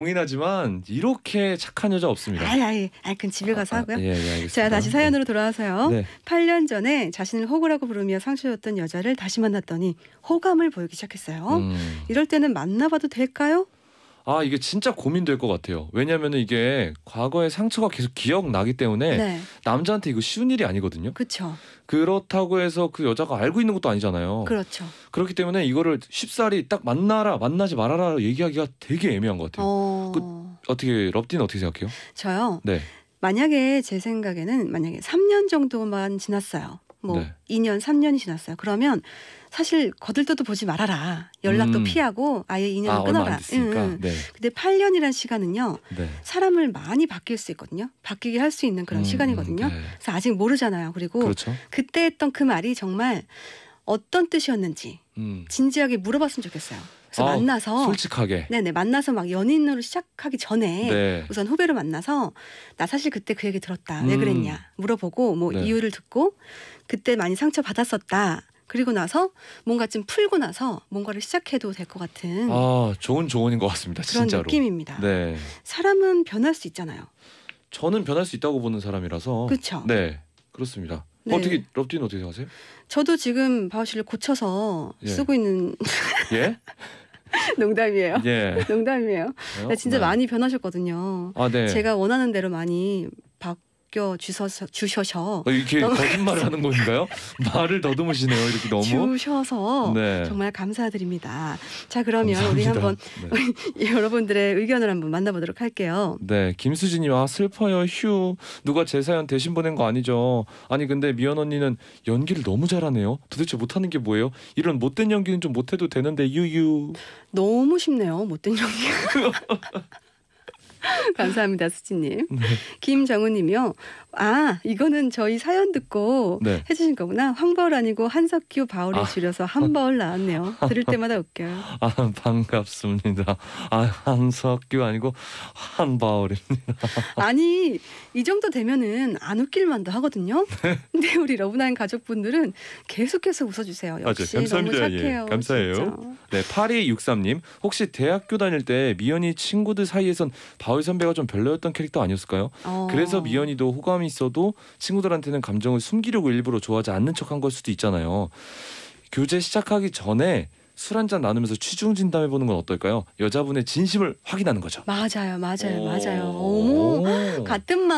공인하지만 이렇게 착한 여자 없습니다. 아이 아이, 아 그럼 집에 가서 아, 아, 하고요. 예, 예, 알겠습니다. 제 다시 사연으로 네. 돌아와서요. 네. 8년 전에 자신을 호구라고 부르며 상처였던 여자를 다시 만났더니 호감을 보이기 시작했어요. 음. 이럴 때는 만나봐도 될까요? 아 이게 진짜 고민될 것 같아요. 왜냐하면 이게 과거의 상처가 계속 기억나기 때문에 네. 남자한테 이거 쉬운 일이 아니거든요. 그렇죠. 그렇다고 해서 그 여자가 알고 있는 것도 아니잖아요. 그렇죠. 그렇기 때문에 이거를 쉽사리 딱 만나라 만나지 말아라 얘기하기가 되게 애매한 것 같아요. 어... 그, 어떻게 럽디는 어떻게 생각해요? 저요. 네. 만약에 제 생각에는 만약에 3년 정도만 지났어요. 뭐 네. 2년, 3년이 지났어요. 그러면 사실 거들떠도 보지 말아라. 연락도 음. 피하고 아예 인년을 아, 끊어라. 응, 응. 네. 근데 8년이란 시간은요. 네. 사람을 많이 바뀔 수 있거든요. 바뀌게 할 수 있는 그런 음, 시간이거든요. 네. 그래서 아직 모르잖아요. 그리고 그렇죠. 그때 했던 그 말이 정말 어떤 뜻이었는지 음. 진지하게 물어봤으면 좋겠어요. 그래서 어, 아, 만나서 솔직하게 네네 만나서 막 연인으로 시작하기 전에 네. 우선 후배로 만나서 나 사실 그때 그 얘기 들었다 왜 음. 그랬냐 물어보고 뭐 네. 이유를 듣고 그때 많이 상처 받았었다 그리고 나서 뭔가 좀 풀고 나서 뭔가를 시작해도 될 것 같은 아 좋은 조언인 것 같습니다 그런 진짜로. 느낌입니다. 네 사람은 변할 수 있잖아요. 저는 변할 수 있다고 보는 사람이라서 그렇죠. 네 그렇습니다. 네. 어떻게 럽디는 어떻게 생각하세요? 저도 지금 바우씨를 고쳐서 예. 쓰고 있는 예? 농담이에요. 예. 농담이에요. 네, 진짜 네. 많이 변하셨거든요. 아, 네. 제가 원하는 대로 많이 맡겨 주셔서 주셔서 어, 이렇게 거짓말 하는 건가요? 말을 더듬으시네요. 이렇게 너무 주셔서 네. 정말 감사드립니다. 자 그러면 감사합니다. 우리 한번 네. 여러분들의 의견을 한번 만나보도록 할게요. 네, 김수진이 와 슬퍼요. 휴 누가 제 사연 대신 보낸 거 아니죠? 아니 근데 미연 언니는 연기를 너무 잘하네요. 도대체 못하는 게 뭐예요? 이런 못된 연기는 좀 못해도 되는데 유유. 너무 쉽네요. 못된 연기. 감사합니다, 수진님. 네. 김정우님이요. 아, 이거는 저희 사연 듣고 네. 해주신 거구나. 황벌 아니고 한석규 바울이 아. 줄여서 한벌 나왔네요. 들을 때마다 웃겨요. 아, 반갑습니다. 아, 한석규 아니고 한바울입니다. 아니, 이 정도 되면은 안 웃길만도 하거든요. 네. 근데 우리 러브나인 가족분들은 계속해서 웃어주세요. 역시 맞아요. 감사합니다. 너무 예, 착해요. 예. 감사해요. 진짜. 네, 8263님. 혹시 대학교 다닐 때 미연이 친구들 사이에선 바 가울 선배가 좀 별로였던 캐릭터 아니었을까요? 어. 그래서 미연이도 호감이 있어도 친구들한테는 감정을 숨기려고 일부러 좋아하지 않는 척한 걸 수도 있잖아요. 교제 시작하기 전에 술 한 잔 나누면서 취중 진담해 보는 건 어떨까요? 여자분의 진심을 확인하는 거죠. 맞아요, 맞아요, 맞아요. 오, 같은 마음.